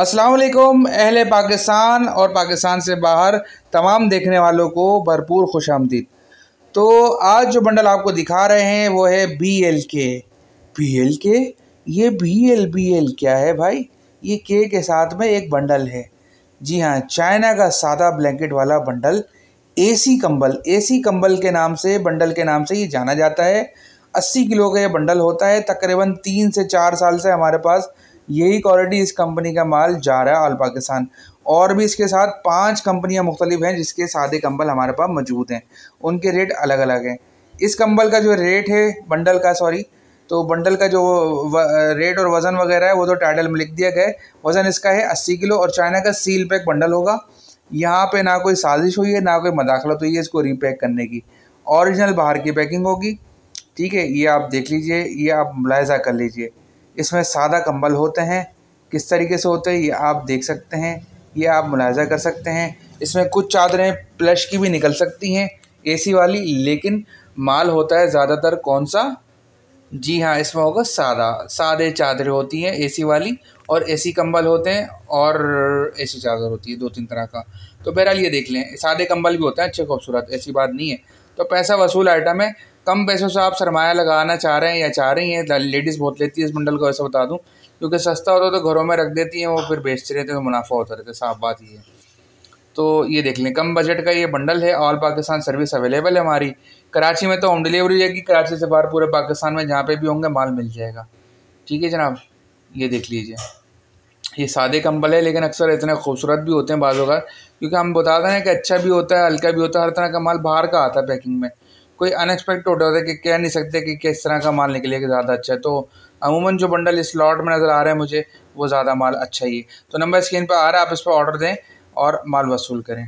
असलकुम अहल पाकिस्तान और पाकिस्तान से बाहर तमाम देखने वालों को भरपूर खुश आमदीद तो आज जो बंडल आपको दिखा रहे हैं वो है B L K B L K ये बी एल बी एल क्या है भाई ये के के साथ में एक बंडल है जी हाँ चाइना का सादा ब्लैंकेट वाला बंडल एसी कंबल एसी कंबल के नाम से बंडल के नाम से ये जाना जाता है अस्सी किलो का ये बंडल होता है तकरीबन तीन से चार साल से हमारे पास यही क्वालिटी इस कंपनी का माल जा रहा है आल पाकिस्तान और भी इसके साथ पांच कंपनियां मुख्तलिफ हैं जिसके सादे कंबल हमारे पास मौजूद हैं उनके रेट अलग अलग हैं इस कंबल का जो रेट है बंडल का सॉरी तो बंडल का जो रेट और वज़न वगैरह है वो तो टाइटल में लिख दिया गया है वज़न इसका है अस्सी किलो और चाइना का सील पैक बंडल होगा यहाँ पर ना कोई साजिश हुई है ना कोई मदाखलत हुई है इसको रीपैक करने की ओरिजिनल बाहर की पैकिंग होगी ठीक है ये आप देख लीजिए ये आप मुलायजा कर लीजिए इसमें सादा कंबल होते हैं किस तरीके से होते हैं ये आप देख सकते हैं ये आप मुलायजा कर सकते हैं इसमें कुछ चादरें प्लश की भी निकल सकती हैं एसी वाली लेकिन माल होता है ज़्यादातर कौन सा जी हाँ इसमें होगा सादा सादे चादरें होती हैं एसी वाली और एसी कंबल होते हैं और एसी चादर होती है दो तीन तरह का तो बहरहाल ये देख लें सादे कंबल भी होते हैं अच्छे खूबसूरत ऐसी बात नहीं है तो पैसा वसूल आइटम है कम पैसों से आप सरमाया लगाना चाह रहे हैं या चाह रही हैं लेडीज़ बहुत लेती है इस बंडल को ऐसा बता दूँ क्योंकि सस्ता होता तो घरों में रख देती हैं वो फिर बेचते रहते हैं तो मुनाफा होता रहता है साफ बात ये है तो ये देख लें कम बजट का ये बंडल है ऑल पाकिस्तान सर्विस अवेलेबल है हमारी कराची में तो होम डिलीवरी जाएगी कराची से बाहर पूरे पाकिस्तान में जहाँ पे भी होंगे माल मिल जाएगा ठीक है जनाब ये देख लीजिए ये सादे कंबल है लेकिन अक्सर इतने खूबसूरत भी होते हैं बाज़ का क्योंकि हम बता दें कि अच्छा भी होता है हल्का भी होता है हर तरह का माल बाहर का आता है पैकिंग में कोई अनएक्सपेक्टेड ऑर्डर होता है कि कह नहीं सकते कि किस तरह का माल निकलेगा ज़्यादा अच्छा है तो अमूमन जो बंडल इस लॉट में नज़र आ रहा है मुझे वो ज़्यादा माल अच्छा ही है तो नंबर स्क्रीन पर आ रहा है आप इस पर ऑर्डर दें और माल वसूल करें